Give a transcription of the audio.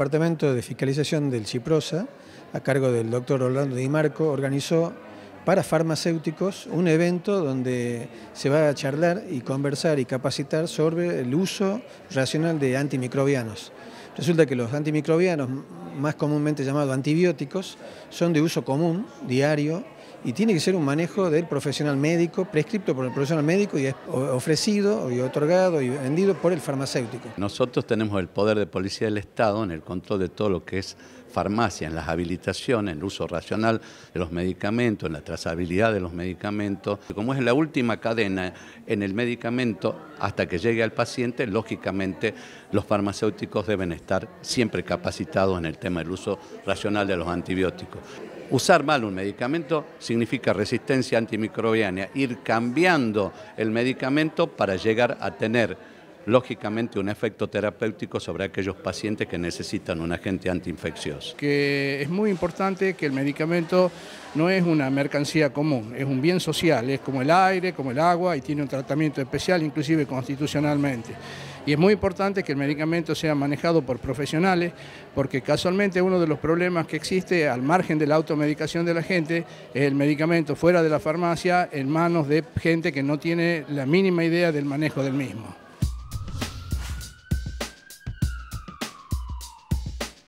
Departamento de Fiscalización del CIPROSA, a cargo del doctor Orlando Di Marco, organizó para farmacéuticos un evento donde se va a charlar y conversar y capacitar sobre el uso racional de antimicrobianos. Resulta que los antimicrobianos, más comúnmente llamados antibióticos, son de uso común, diario, y tiene que ser un manejo del profesional médico, prescripto por el profesional médico y ofrecido y otorgado y vendido por el farmacéutico. Nosotros tenemos el poder de policía del Estado en el control de todo lo que es farmacia, en las habilitaciones, en el uso racional de los medicamentos, en la trazabilidad de los medicamentos. Como es la última cadena en el medicamento hasta que llegue al paciente, lógicamente los farmacéuticos deben estar siempre capacitados en el tema del uso racional de los antibióticos usar mal un medicamento significa resistencia antimicrobiana, ir cambiando el medicamento para llegar a tener lógicamente un efecto terapéutico sobre aquellos pacientes que necesitan un agente antiinfeccioso. Que es muy importante que el medicamento no es una mercancía común, es un bien social, es como el aire, como el agua y tiene un tratamiento especial, inclusive constitucionalmente. Y es muy importante que el medicamento sea manejado por profesionales, porque casualmente uno de los problemas que existe al margen de la automedicación de la gente es el medicamento fuera de la farmacia en manos de gente que no tiene la mínima idea del manejo del mismo.